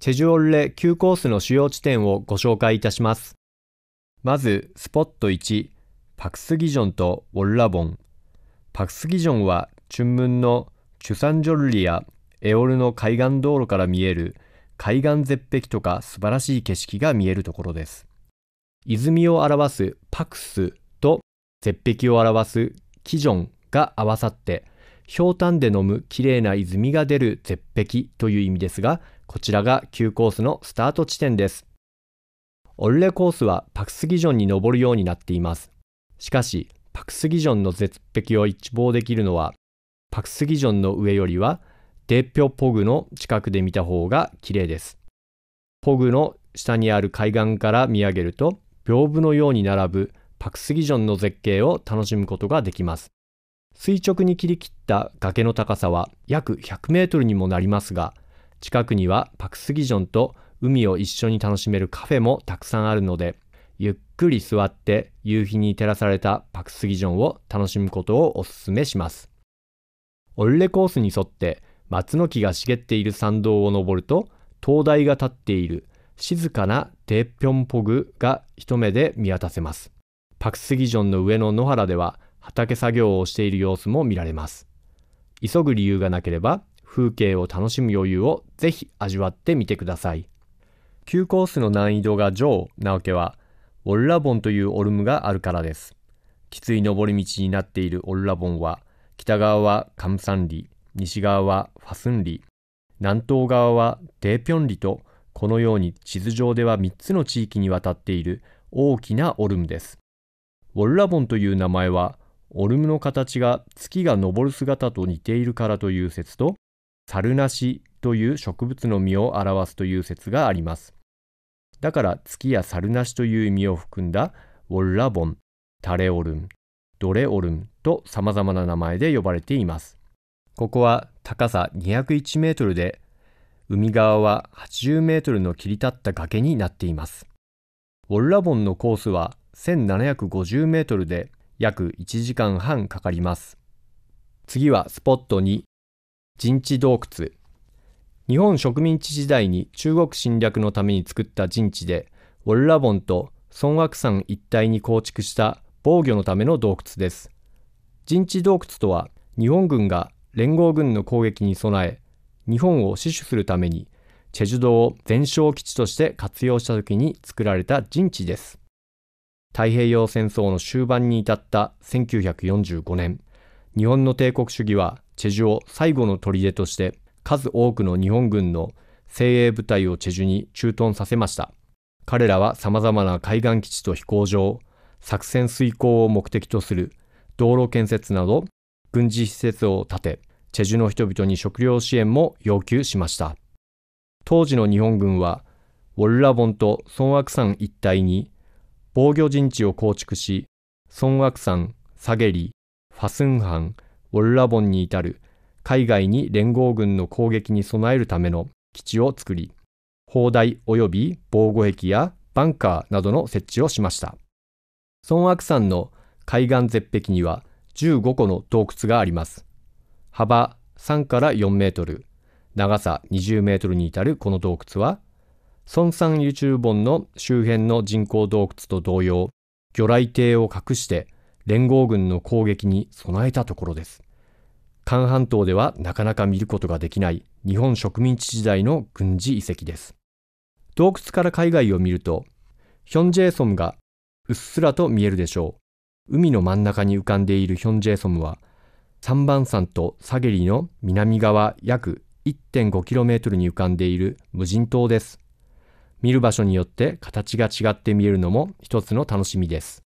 チェジュオルレ急コースの主要地点をご紹介いたします。まず、スポット1、パクスギジョンとウォルラボン。パクスギジョンは、チュンムンのチュサンジョルリやエオルの海岸道路から見える海岸絶壁とか素晴らしい景色が見えるところです。泉を表すパクスと絶壁を表すキジョンが合わさって、氷炭で飲むきれいな泉が出る絶壁という意味ですが、こちらが旧コースのスタート地点です。オルレコースはパクスギジョンに登るようになっています。しかし、パクスギジョンの絶壁を一望できるのは、パクスギジョンの上よりは、デッピョポグの近くで見た方が綺麗です。ポグの下にある海岸から見上げると、屏風のように並ぶパクスギジョンの絶景を楽しむことができます。垂直に切り切った崖の高さは約100メートルにもなりますが、近くにはパクスギジョンと海を一緒に楽しめるカフェもたくさんあるので、ゆっくり座って夕日に照らされたパクスギジョンを楽しむことをお勧めします。オルレコースに沿って松の木が茂っている参道を登ると、灯台が立っている静かなテーピョンポグが一目で見渡せます。パクスギジョンの上の野原では畑作業をしている様子も見られます。急ぐ理由がなければ風景を楽しむ余裕をぜひ味わってみてください。急コースの難易度が上なわけは、オルラボンというオルムがあるからです。きつい登り道になっているオルラボンは、北側はカムサンリ、西側はファスンリ、南東側はデーピョンリと、このように地図上では3つの地域にわたっている大きなオルムです。ウォルラボンという名前は、オルムの形が月が昇る姿と似ているからという説と、猿なしという植物の実を表すという説があります。だから月や猿なしという意味を含んだウォルラボン、タレオルン、ドレオルンと様々な名前で呼ばれています。ここは高さ201メートルで、海側は80メートルの切り立った崖になっています。ウォルラボンのコースは1750メートルで約1時間半かかります。次はスポット2、陣地洞窟日本植民地時代に中国侵略のために作った陣地でウォルラボンと孫悪山一帯に構築した防御のための洞窟です陣地洞窟とは日本軍が連合軍の攻撃に備え日本を死守するためにチェジュ島を全焼基地として活用した時に作られた陣地です太平洋戦争の終盤に至った1945年日本の帝国主義はチェジュを最後の砦として数多くの日本軍の精鋭部隊をチェジュに駐屯させました。彼らは様々な海岸基地と飛行場、作戦遂行を目的とする道路建設など軍事施設を建て、チェジュの人々に食料支援も要求しました。当時の日本軍は、ウォルラボンとソンアク山一帯に防御陣地を構築し、ソンアク山、サゲリ、ファスンハン、ウォルラボンに至る海外に連合軍の攻撃に備えるための基地を作り、砲台及び防護壁やバンカーなどの設置をしました。孫悪山の海岸絶壁には15個の洞窟があります。幅3から4メートル、長さ20メートルに至るこの洞窟は、孫山ユチューボンの周辺の人工洞窟と同様、魚雷艇を隠して連合軍の攻撃に備えたところです。韓半島ではなかなか見ることができない日本植民地時代の軍事遺跡です。洞窟から海外を見ると、ヒョンジェイソムがうっすらと見えるでしょう。海の真ん中に浮かんでいるヒョンジェイソムは、三番山とサゲリの南側約 1.5km に浮かんでいる無人島です。見る場所によって形が違って見えるのも一つの楽しみです。